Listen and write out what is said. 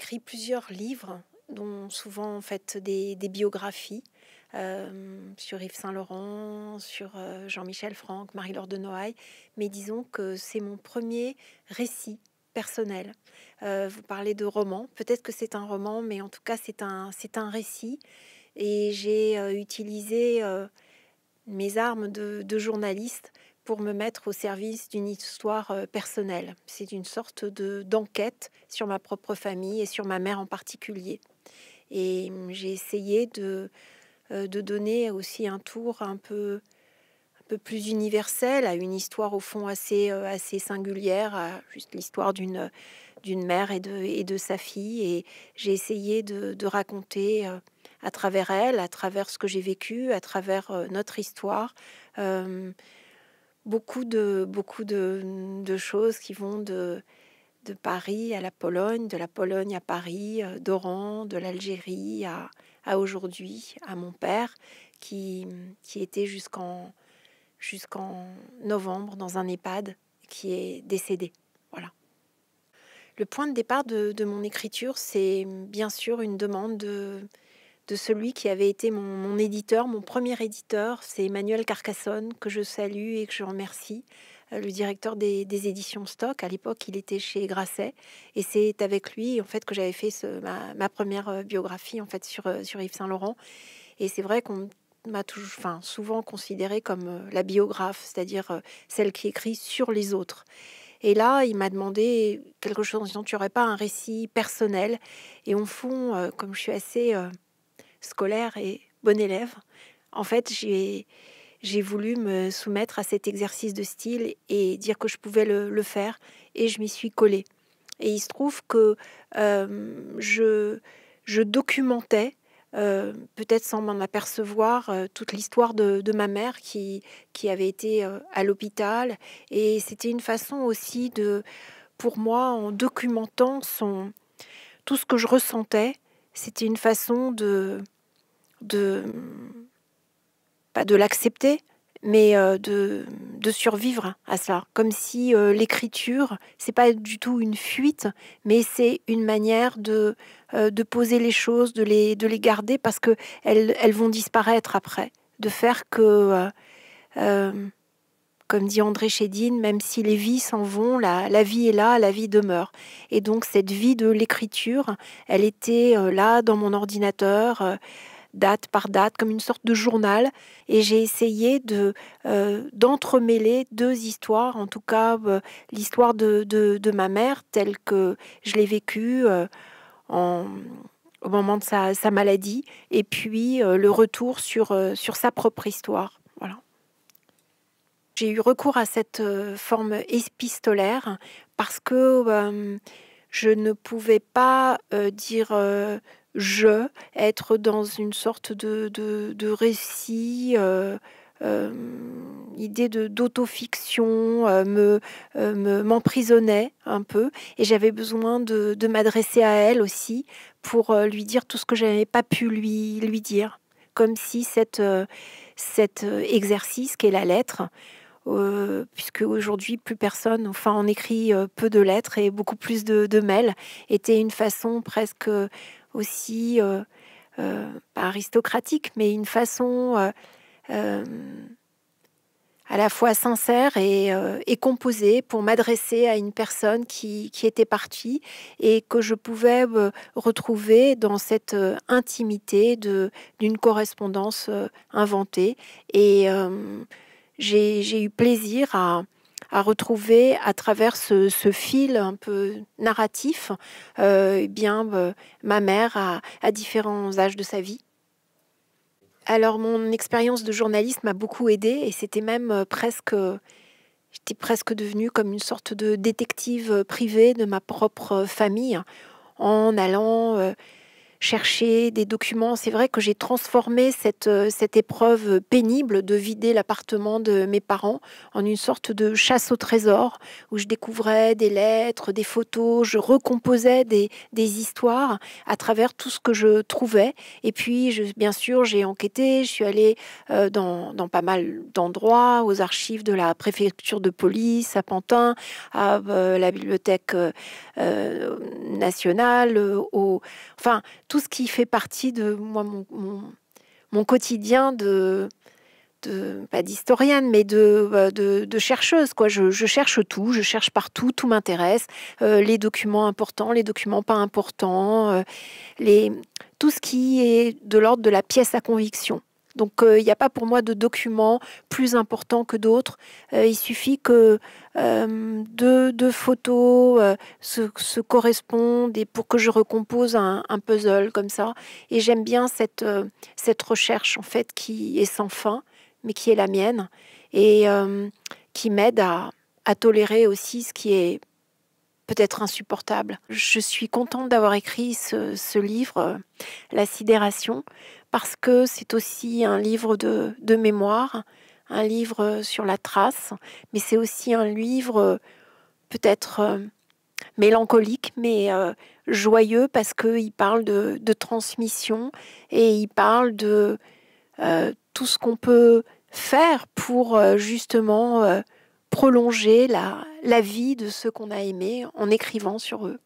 écrit plusieurs livres, dont souvent en fait des, biographies euh, sur Yves Saint-Laurent, sur euh, Jean-Michel Franck, Marie-Laure de Noailles. Mais disons que c'est mon premier récit personnel. Euh, vous parlez de roman, peut-être que c'est un roman, mais en tout cas c'est un, c'est un récit. Et j'ai utilisé mes armes de, de journaliste pour me mettre au service d'une histoire euh, personnelle. C'est une sorte de d'enquête sur ma propre famille et sur ma mère en particulier. Et hum, j'ai essayé de, euh, de donner aussi un tour un peu, un peu plus universel à une histoire au fond assez, euh, assez singulière, à juste l'histoire d'une d'une mère et de, et de sa fille. Et j'ai essayé de, de, raconter à travers elle, à travers ce que j'ai vécu, à travers notre histoire beaucoup de, beaucoup de, choses qui vont de, de, Paris à la Pologne, de la Pologne à Paris, euh, d'Oran, de l'Algérie à, à aujourd'hui, à mon père, qui, qui était jusqu'en jusqu'en novembre dans un EHPAD qui est décédé. Voilà. Le point de départ de, de mon écriture, c'est bien sûr une demande de, de celui qui avait été mon, mon éditeur, mon premier éditeur, c'est Emmanuel Carcassonne, que je salue et que je remercie, euh, le directeur des, des éditions Stock. À l'époque, il était chez Grasset, et c'est avec lui en fait que j'avais fait ce, ma, ma, première euh, biographie en fait sur, euh, sur Yves Saint Laurent. Et c'est vrai qu'on m'a toujours, enfin, souvent considérée comme la biographe, c'est-à-dire celle qui écrit sur les autres. Et là, il m'a demandé quelque chose en disant, tu n'aurais pas un récit personnel Et au fond, comme je suis assez scolaire et bon élève. En fait, j'ai j'ai voulu me soumettre à cet exercice de style et dire que je pouvais le, le faire et je m'y suis collée. Et il se trouve que euh, je, je, documentais, euh, peut-être sans m'en apercevoir, euh, toute l'histoire de, de, ma mère qui, qui avait été à l'hôpital. Et c'était une façon aussi de, pour moi, en documentant son, tout ce que je ressentais, c'était une façon de, de pas de l'accepter, mais euh, de, de, survivre à cela, comme si euh, l'écriture c'est pas du tout une fuite, mais c'est une manière de, euh, de poser les choses, de les, de les garder parce que elles, elles vont disparaître après, de faire que comme dit André Chédine, même si les vies s'en vont, la, la, vie est là, la vie demeure. Et donc cette vie de l'écriture, elle était là dans mon ordinateur, date par date, comme une sorte de journal. Et j'ai essayé de euh, d'entremêler deux histoires, en tout cas euh, l'histoire de, ma mère telle que je l'ai vécue euh, au moment de sa, maladie, et puis le retour sur, sur sa propre histoire. Voilà. J'ai eu recours à cette forme épistolaire parce que je ne pouvais pas dire je, être dans une sorte de, récit. Euh, euh, idée de d'autofiction euh, me m'emprisonnait un peu et j'avais besoin de, m'adresser à elle aussi pour lui dire tout ce que j'avais pas pu lui lui dire comme si cette cet exercice qu'est la lettre puisque aujourd'hui plus personne, enfin on écrit peu de lettres et beaucoup plus de, de mails, était une façon presque aussi, euh, euh, pas aristocratique, mais une façon euh, à la fois sincère et, composée pour m'adresser à une personne qui, qui, était partie et que je pouvais retrouver dans cette intimité d'une correspondance inventée. Et j'ai eu plaisir à à retrouver à travers ce, fil un peu narratif, euh, eh bien, euh, ma mère à, à différents âges de sa vie. Alors mon expérience de journaliste m'a beaucoup aidée et c'était même euh, presque j'étais presque devenue comme une sorte de détective privée de ma propre famille en allant chercher des documents. C'est vrai que j'ai transformé cette, euh, cette épreuve pénible de vider l'appartement de mes parents en une sorte de chasse au trésor où je découvrais des lettres, des photos, je recomposais des, des histoires à travers tout ce que je trouvais. Et puis, bien sûr, j'ai enquêté, je suis allée euh, dans, dans pas mal d'endroits, aux archives de la préfecture de police, à Pantin, à euh, la bibliothèque nationale, au... Enfin, tout ce qui fait partie de moi, mon, quotidien de, pas d'historienne, mais de, euh, de, chercheuse. Quoi. Je, cherche tout, je cherche partout, tout m'intéresse. Euh, les documents importants, les documents pas importants, euh, les, tout ce qui est de l'ordre de la pièce à conviction. Donc euh, il n'y a pas pour moi de document plus important que d'autres. Euh, il suffit que euh, deux, photos se, correspondent et pour que je recompose un, puzzle comme ça. Et j'aime bien cette, cette recherche en fait qui est sans fin, mais qui est la mienne et qui m'aide à, tolérer aussi ce qui est peut-être insupportable. Je suis contente d'avoir écrit ce, ce livre, La sidération, parce que c'est aussi un livre de, de, mémoire, un livre sur la trace, mais c'est aussi un livre peut-être euh, mélancolique, mais euh, joyeux parce qu'il parle de, de, transmission et il parle de euh, tout ce qu'on peut faire pour justement prolonger la, la vie de ceux qu'on a aimés en écrivant sur eux.